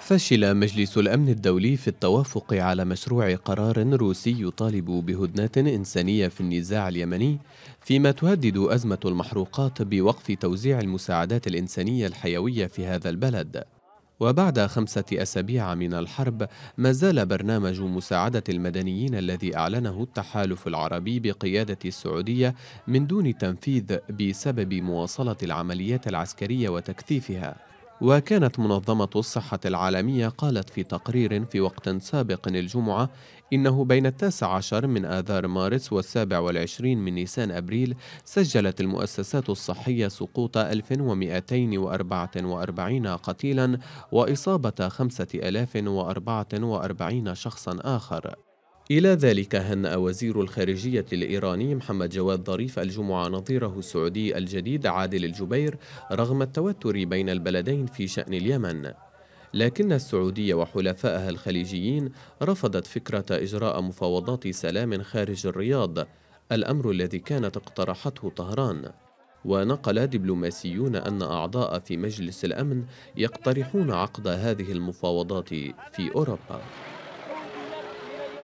فشل مجلس الأمن الدولي في التوافق على مشروع قرار روسي يطالب بهدنات إنسانية في النزاع اليمني فيما تهدد أزمة المحروقات بوقف توزيع المساعدات الإنسانية الحيوية في هذا البلد وبعد خمسة أسابيع من الحرب ما زال برنامج مساعدة المدنيين الذي أعلنه التحالف العربي بقيادة السعودية من دون تنفيذ بسبب مواصلة العمليات العسكرية وتكثيفها وكانت منظمة الصحة العالمية قالت في تقرير في وقت سابق الجمعة إنه بين التاسع عشر من آذار مارس والسابع والعشرين من نيسان أبريل سجلت المؤسسات الصحية سقوط 1244 قتيلا وإصابة 5044 شخصا آخر إلى ذلك هنأ وزير الخارجية الإيراني محمد جواد ظريف الجمعة نظيره السعودي الجديد عادل الجبير رغم التوتر بين البلدين في شأن اليمن لكن السعودية وحلفائها الخليجيين رفضت فكرة إجراء مفاوضات سلام خارج الرياض الأمر الذي كانت اقترحته طهران ونقل دبلوماسيون أن أعضاء في مجلس الأمن يقترحون عقد هذه المفاوضات في أوروبا